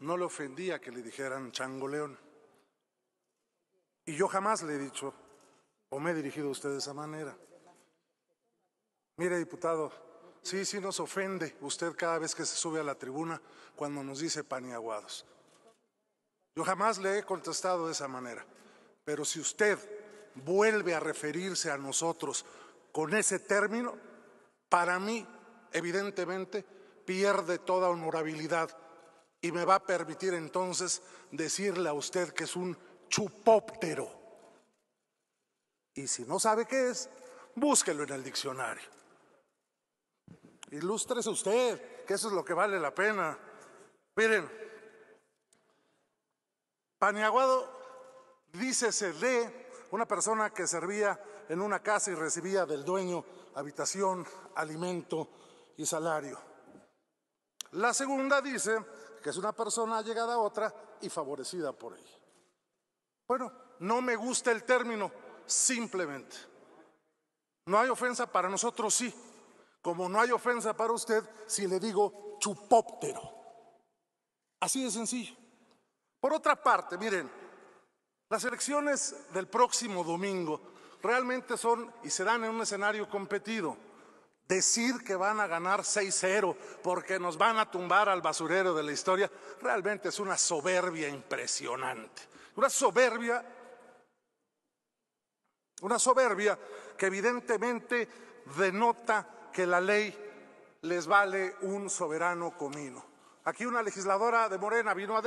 no le ofendía que le dijeran chango león. Y yo jamás le he dicho o me he dirigido a usted de esa manera. Mire, diputado, sí, sí nos ofende usted cada vez que se sube a la tribuna cuando nos dice paniaguados. Yo jamás le he contestado de esa manera. Pero si usted vuelve a referirse a nosotros con ese término, para mí, evidentemente, pierde toda honorabilidad y me va a permitir entonces decirle a usted que es un chupóptero. Y si no sabe qué es, búsquelo en el diccionario. Ilústrese usted, que eso es lo que vale la pena. Miren, Paniaguado, dice CD, una persona que servía en una casa y recibía del dueño habitación, alimento y salario. La segunda dice es una persona llegada a otra y favorecida por ella. Bueno, no me gusta el término, simplemente. No hay ofensa para nosotros, sí. Como no hay ofensa para usted si le digo chupóptero. Así de sencillo. Por otra parte, miren, las elecciones del próximo domingo realmente son y se dan en un escenario competido. Decir que van a ganar 6-0 porque nos van a tumbar al basurero de la historia realmente es una soberbia impresionante. Una soberbia, una soberbia que evidentemente denota que la ley les vale un soberano comino. Aquí una legisladora de Morena vino a